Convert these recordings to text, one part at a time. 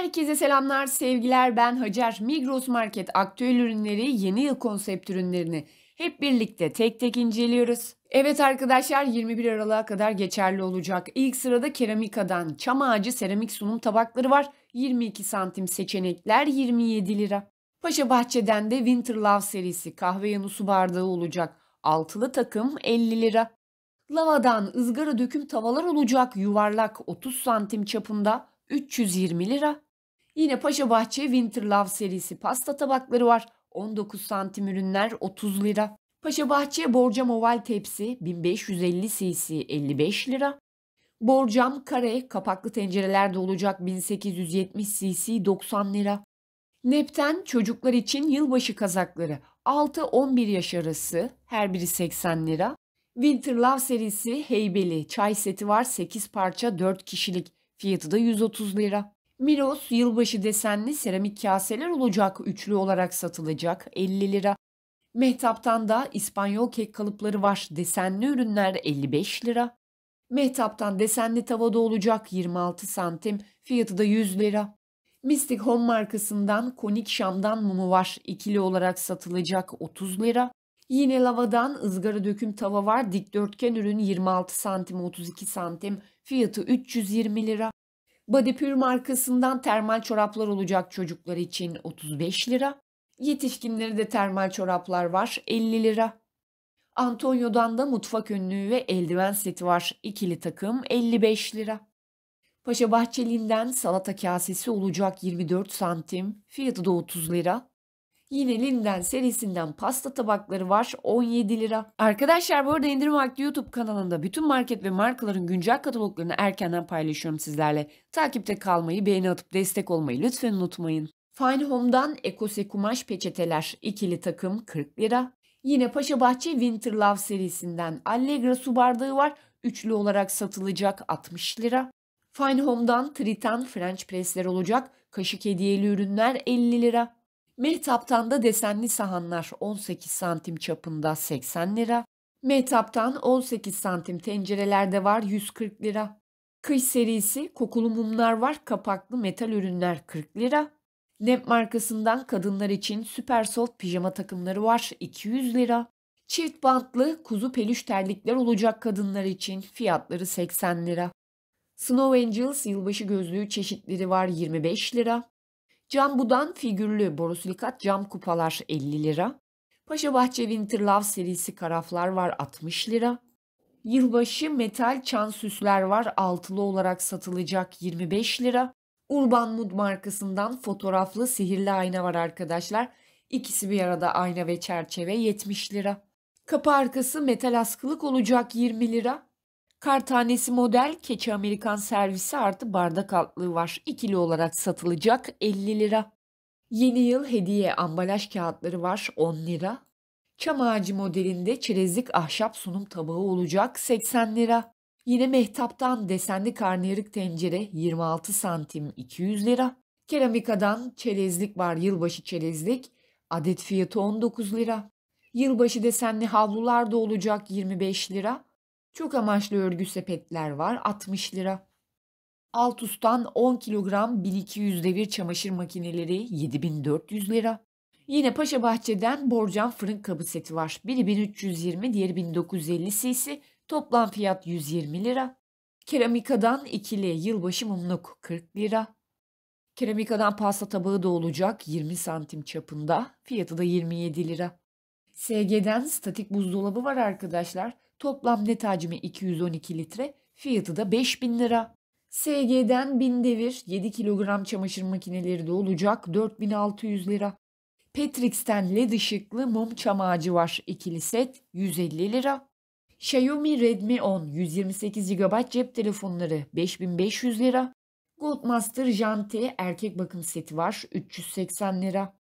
Herkese selamlar, sevgiler. Ben Hacer. Migros Market aktüel ürünleri, yeni yıl konsept ürünlerini hep birlikte tek tek inceliyoruz. Evet arkadaşlar 21 Aralık'a kadar geçerli olacak. İlk sırada keramikadan çam ağacı seramik sunum tabakları var. 22 santim seçenekler 27 lira. Paşa Bahçe'den de Winter Love serisi kahve yanı su bardağı olacak. Altılı takım 50 lira. Lavadan ızgara döküm tavalar olacak yuvarlak 30 santim çapında 320 lira. Yine Paşa Bahçe Winter Love serisi pasta tabakları var. 19 santim ürünler 30 lira. Paşa Bahçe borcam oval tepsi 1550 cc 55 lira. Borcam kare kapaklı tencerelerde olacak 1870 cc 90 lira. Nepten çocuklar için yılbaşı kazakları 6-11 yaş arası her biri 80 lira. Winter Love serisi heybeli çay seti var 8 parça 4 kişilik fiyatı da 130 lira. Miros yılbaşı desenli seramik kaseler olacak, üçlü olarak satılacak 50 lira. Mehtap'tan da İspanyol kek kalıpları var, desenli ürünler 55 lira. Mehtap'tan desenli tavada olacak 26 santim, fiyatı da 100 lira. Mystic Home markasından konik şamdan mumu var, ikili olarak satılacak 30 lira. Yine lavadan ızgara döküm tava var, dikdörtgen ürün 26 santim 32 santim, fiyatı 320 lira. Bodypure markasından termal çoraplar olacak çocuklar için 35 lira. Yetişkinlere de termal çoraplar var 50 lira. Antonio'dan da mutfak önlüğü ve eldiven seti var. İkili takım 55 lira. Paşa Bahçeli'nden salata kasesi olacak 24 santim. Fiyatı da 30 lira. Yine Linden serisinden pasta tabakları var 17 lira. Arkadaşlar bu arada indirim vakti YouTube kanalında bütün market ve markaların güncel kataloglarını erkenden paylaşıyorum sizlerle. Takipte kalmayı, beğeni atıp destek olmayı lütfen unutmayın. Fine Home'dan Ekose kumaş peçeteler ikili takım 40 lira. Yine Paşa Bahçe Winter Love serisinden Allegra su bardağı var. Üçlü olarak satılacak 60 lira. Fine Home'dan Tritan French Press'ler olacak. Kaşık hediyeli ürünler 50 lira. Mehtaptan da desenli sahanlar 18 santim çapında 80 lira. Mehtaptan 18 santim tencerelerde var 140 lira. Kış serisi kokulu mumlar var kapaklı metal ürünler 40 lira. Nep markasından kadınlar için süper soft pijama takımları var 200 lira. Çift bantlı kuzu peluş terlikler olacak kadınlar için fiyatları 80 lira. Snow Angels yılbaşı gözlüğü çeşitleri var 25 lira. Cam budan figürlü borosilikat cam kupalar 50 lira. Paşa Bahçe Winter Love serisi karaflar var 60 lira. Yılbaşı metal çan süsler var altılı olarak satılacak 25 lira. Urban Mood markasından fotoğraflı sihirli ayna var arkadaşlar. İkisi bir arada ayna ve çerçeve 70 lira. Kapı arkası metal askılık olacak 20 lira. Kar tanesi model keçi Amerikan servisi artı bardak altlığı var. İkili olarak satılacak 50 lira. Yeni yıl hediye ambalaj kağıtları var 10 lira. Çam ağacı modelinde çerezlik ahşap sunum tabağı olacak 80 lira. Yine mehtaptan desenli karnıyarık tencere 26 santim 200 lira. Keramikadan çerezlik var yılbaşı çerezlik adet fiyatı 19 lira. Yılbaşı desenli havlular da olacak 25 lira. Çok amaçlı örgü sepetler var 60 lira. Alt Altus'tan 10 kilogram 1200 devir çamaşır makineleri 7400 lira. Yine Paşa Bahçe'den borcam fırın kabı seti var. Biri 1320, diğeri 1950 cc. Toplam fiyat 120 lira. Keramikadan ikili yılbaşı mumluk 40 lira. Keramikadan pasta tabağı da olacak 20 santim çapında. Fiyatı da 27 lira. SG'den statik buzdolabı var arkadaşlar. Toplam net hacmi 212 litre. Fiyatı da 5000 lira. SG'den 1000 devir 7 kilogram çamaşır makineleri de olacak 4600 lira. Petrix'ten led ışıklı mum çam ağacı var. ikili set 150 lira. Xiaomi Redmi 10 128 GB cep telefonları 5500 lira. Goldmaster Jante erkek bakım seti var 380 lira.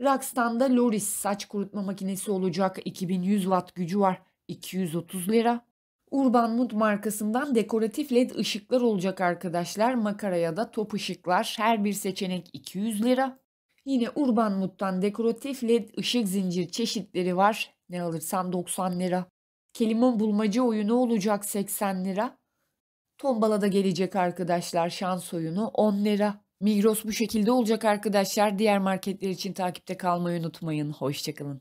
Rakstan'da Loris saç kurutma makinesi olacak 2100 watt gücü var 230 lira. Urban Mood markasından dekoratif led ışıklar olacak arkadaşlar. Makaraya da top ışıklar her bir seçenek 200 lira. Yine Urban Mood'dan dekoratif led ışık zincir çeşitleri var. Ne alırsan 90 lira. Kelimon bulmaca oyunu olacak 80 lira. Tombala da gelecek arkadaşlar şans oyunu 10 lira. Migros bu şekilde olacak arkadaşlar. Diğer marketler için takipte kalmayı unutmayın. Hoşçakalın.